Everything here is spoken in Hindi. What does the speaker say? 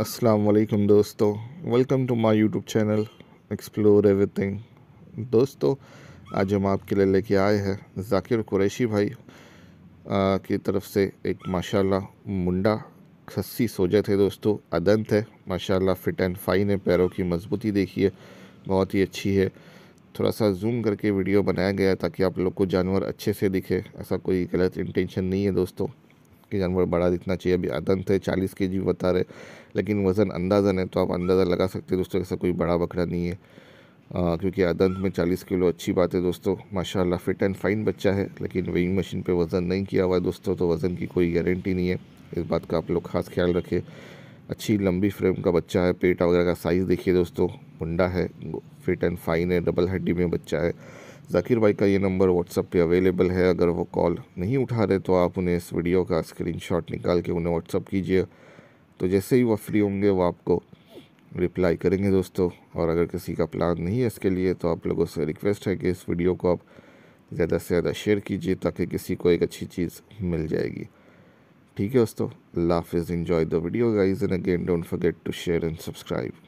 असलकम दोस्तों welcome to my YouTube channel explore everything दोस्तों आज हम आपके लिए लेके आए हैं जाकिर कुरैशी भाई आ, की तरफ से एक माशाल्लाह मुंडा खस्सी सोजे थे दोस्तों अदंत है माशाल्लाह फ़िट एंड फाइन है पैरों की मजबूती देखिए बहुत ही अच्छी है थोड़ा सा जूम करके वीडियो बनाया गया ताकि आप लोग को जानवर अच्छे से दिखे ऐसा कोई गलत इंटेंशन नहीं है दोस्तों कि जानवर बड़ा दिखना चाहिए अभी अदंत है चालीस के जी बता रहे लेकिन वज़न अंदाजन है तो आप अंदाज़ा लगा सकते हैं दोस्तों ऐसा कोई बड़ा बकरा नहीं है आ, क्योंकि अदंत में चालीस किलो अच्छी बात है दोस्तों माशाल्लाह फिट एंड फाइन बच्चा है लेकिन वेइंग मशीन पे वज़न नहीं किया हुआ है दोस्तों तो वज़न की कोई गारंटी नहीं है इस बात का आप लोग ख़ास ख्याल रखें अच्छी लंबी फ्रेम का बच्चा है पेट वगैरह का साइज़ देखिए दोस्तों मुंडा है फिट एंड फाइन है डबल हड्डी में बच्चा है जाकिर भाई का ये नंबर व्हाट्सअप पे अवेलेबल है अगर वो कॉल नहीं उठा रहे तो आप उन्हें इस वीडियो का स्क्रीनशॉट निकाल के उन्हें व्हाट्सअप कीजिए तो जैसे ही वह फ्री होंगे वो आपको रिप्लाई करेंगे दोस्तों और अगर किसी का प्लान नहीं है इसके लिए तो आप लोगों से रिक्वेस्ट है कि इस वीडियो को आप ज़्यादा से ज़्यादा शेयर कीजिए ताकि किसी को एक अच्छी चीज़ मिल जाएगी ठीक है दोस्तों अल्लाह हाफिज़ enjoy the video guys and again don't forget to share and subscribe